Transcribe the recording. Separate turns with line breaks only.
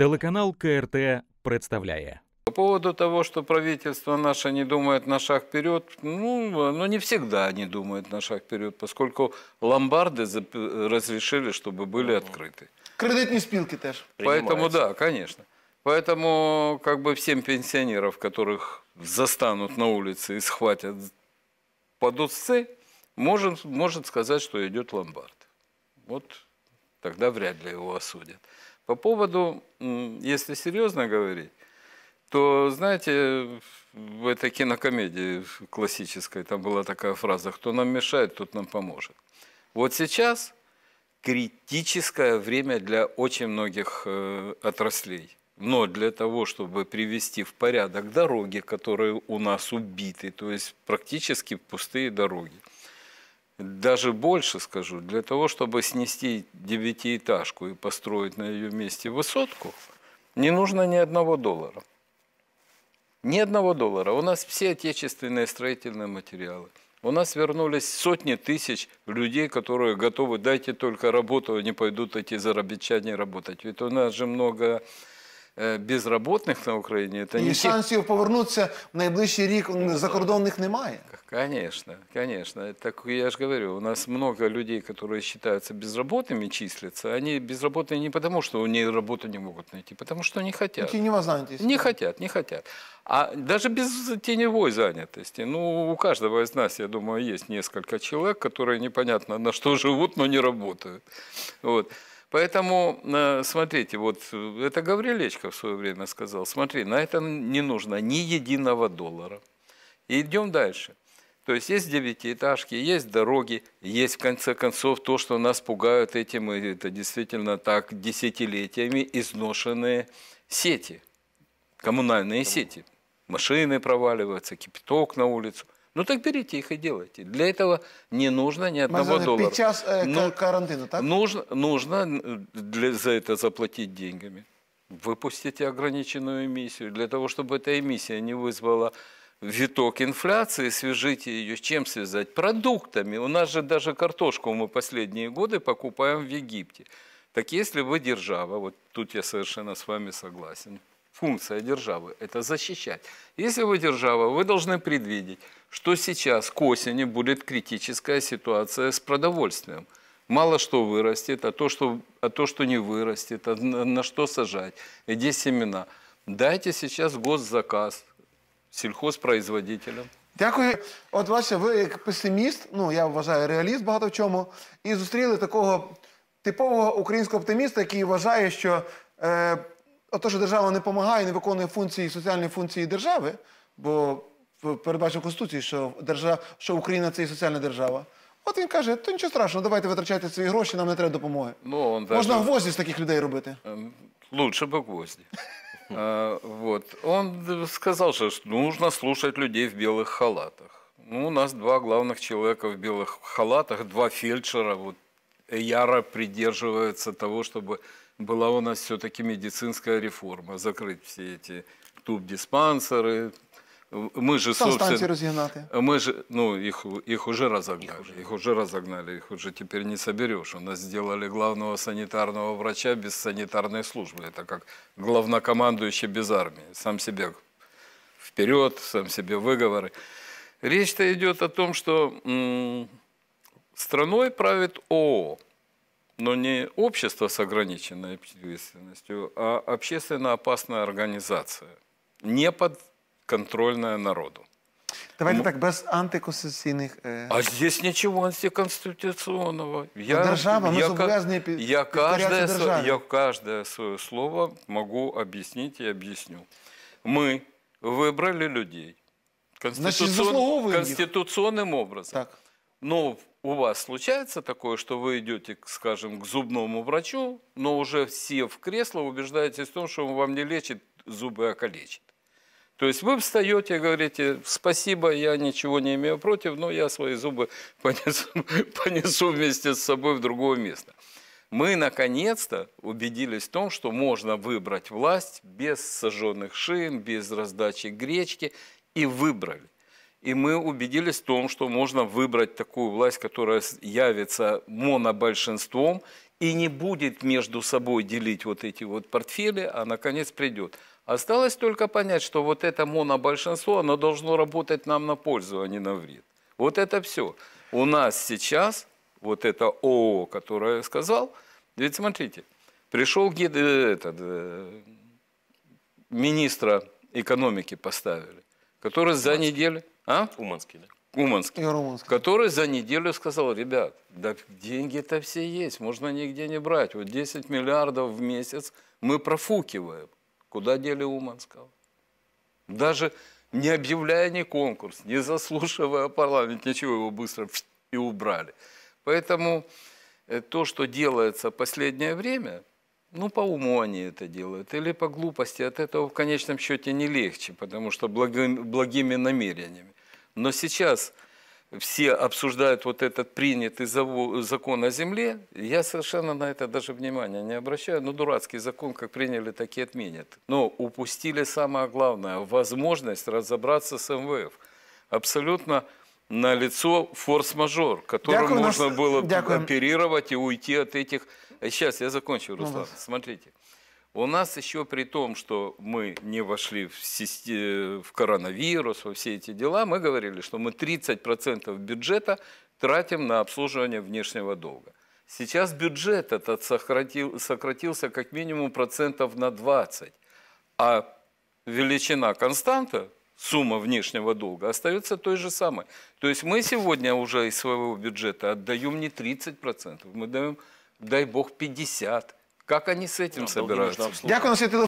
Телеканал КРТ представляет. По поводу того, что правительство наше не думает на шаг вперед, ну, оно ну, не всегда они думают на шаг вперед, поскольку ломбарды разрешили, чтобы были открыты. Кредитные спилки тоже. Поэтому, да, конечно. Поэтому как бы всем пенсионеров, которых застанут на улице и схватят под усы, может, может сказать, что идет ломбард. Вот тогда вряд ли его осудят. По поводу, если серьезно говорить, то, знаете, в этой кинокомедии классической, там была такая фраза, кто нам мешает, тот нам поможет. Вот сейчас критическое время для очень многих э, отраслей. Но для того, чтобы привести в порядок дороги, которые у нас убиты, то есть практически пустые дороги, даже больше скажу, для того, чтобы снести девятиэтажку и построить на ее месте высотку, не нужно ни одного доллара. Ни одного доллара. У нас все отечественные строительные материалы. У нас вернулись сотни тысяч людей, которые готовы, дайте только работу, они а пойдут эти зарабичане работать. Ведь у нас же много Безработных на Україні, це не... І шансів повернутися в найближчий рік закордонних немає. Конечно, конечно. Так я же говорю, у нас много людей, которые считаются безработными, числятся. Они безработные не потому, что у них работу не могут найти, потому что не хотят. Не, вознаете, не хотят, не хотят. А даже без теневой занятости. Ну, у каждого из нас, я думаю, есть несколько человек, которые непонятно на что живут, но не работают. Вот. Поэтому, э, смотрите, вот э, это Гаврилечко в свое время сказал, смотри, на это не нужно ни единого доллара. И идем дальше. То есть есть девятиэтажки, есть дороги, есть в конце концов то, что нас пугают этим, и это действительно так, десятилетиями изношенные сети, коммунальные сети. Машины проваливаются, кипяток на улицу – ну так берите их и делайте. Для этого не нужно ни одного Мазаны, доллара. Час, э, ну, карантина, так? Нужно, нужно э, для, за это заплатить деньгами. Выпустите ограниченную эмиссию. Для того, чтобы эта эмиссия не вызвала виток инфляции, свяжите ее с чем связать? Продуктами. У нас же даже картошку мы последние годы покупаем в Египте. Так если вы держава, вот тут я совершенно с вами согласен, функция державы – это защищать. Если вы держава, вы должны предвидеть, что сейчас к осени будет критическая ситуация с продовольствием. Мало что вырастет, а то, что, а то, что не вырастет, а на, на что сажать, где семена. Дайте сейчас госзаказ сельхозпроизводителям. Дякую. От бачите, ви як песиміст, ну я вважаю реаліст багато в чому, і зустріли такого типового українського оптиміста, який вважає, що А те, що держава не допомагає, не виконує функції, соціальні функції держави, бо передбачено в Конституції, що, держав, що Україна це і соціальна держава. От він каже, то нічого страшного, давайте витрачайте свої гроші, нам не треба допомоги. Ну, он даже... Можна гвозді з таких людей робити. Ем, лучше б гвозді. А, е, Вот. Он сказал, что нужно слушать людей в білих халатах. Ну, у нас два главных человека в білих халатах, два фельдшера. Вот Яра придерживается того, чтобы была у нас все-таки медицинская реформа, закрыть все эти туб-диспансеры. Мы же, собственно, мы же, ну, их, их уже разогнали, их уже. их уже разогнали, их уже теперь не соберешь. У нас сделали главного санитарного врача без санитарной службы. Это как главнокомандующий без армии. Сам себе вперед, сам себе выговоры. Речь-то идет о том, что страной правит ООО но не общество с ограниченной ответственностью, а общественно опасная организация, не подконтрольная народу. Давайте ну, так, без антиконституционных. Е... А здесь ничего антиконституционного. Я, держава, ну, я, ми зобов'язані під, я каждое, Я каждое свое слово могу объяснить и объясню. Мы выбрали людей конституцион, Значит, конституционным образом. Так. Но ну, у вас случается такое, что вы идете, скажем, к зубному врачу, но уже все в кресло убеждаетесь в том, что он вам не лечит зубы, а калечит. То есть вы встаете и говорите, спасибо, я ничего не имею против, но я свои зубы понесу, понесу вместе с собой в другое место. Мы наконец-то убедились в том, что можно выбрать власть без сожженных шин, без раздачи гречки, и выбрали. И мы убедились в том, что можно выбрать такую власть, которая явится монобольшинством и не будет между собой делить вот эти вот портфели, а наконец придет. Осталось только понять, что вот это монобольшинство, оно должно работать нам на пользу, а не на вред. Вот это все. У нас сейчас вот это ООО, которое я сказал, ведь смотрите, пришел гид, э, этот, э, министра экономики поставили, который за неделю а? Уманский, да? Уманский, Уманский, который за неделю сказал, ребят, да деньги-то все есть, можно нигде не брать. Вот 10 миллиардов в месяц мы профукиваем. Куда дели Уманского? Даже не объявляя ни конкурс, не заслушивая парламент, ничего, его быстро и убрали. Поэтому э, то, что делается последнее время, ну, по уму они это делают, или по глупости. От этого в конечном счете не легче, потому что благими, благими намерениями. Но сейчас все обсуждают вот этот принятый закон о земле, я совершенно на это даже внимания не обращаю. Ну, дурацкий закон, как приняли, так и отменят. Но упустили самое главное – возможность разобраться с МВФ. Абсолютно на лицо форс-мажор, которым можно нас... было Дякую. оперировать и уйти от этих Сейчас я закончу, ну Руслан. Ну, Смотрите. У нас еще при том, что мы не вошли в, систем... в коронавирус, во все эти дела, мы говорили, что мы 30% бюджета тратим на обслуживание внешнего долга. Сейчас бюджет этот сократил, сократился как минимум процентов на 20, а величина константа, сумма внешнего долга, остается той же самой. То есть мы сегодня уже из своего бюджета отдаем не 30%, мы даем дай бог, 50. Как они с этим ну, собираются? Дякую, Святило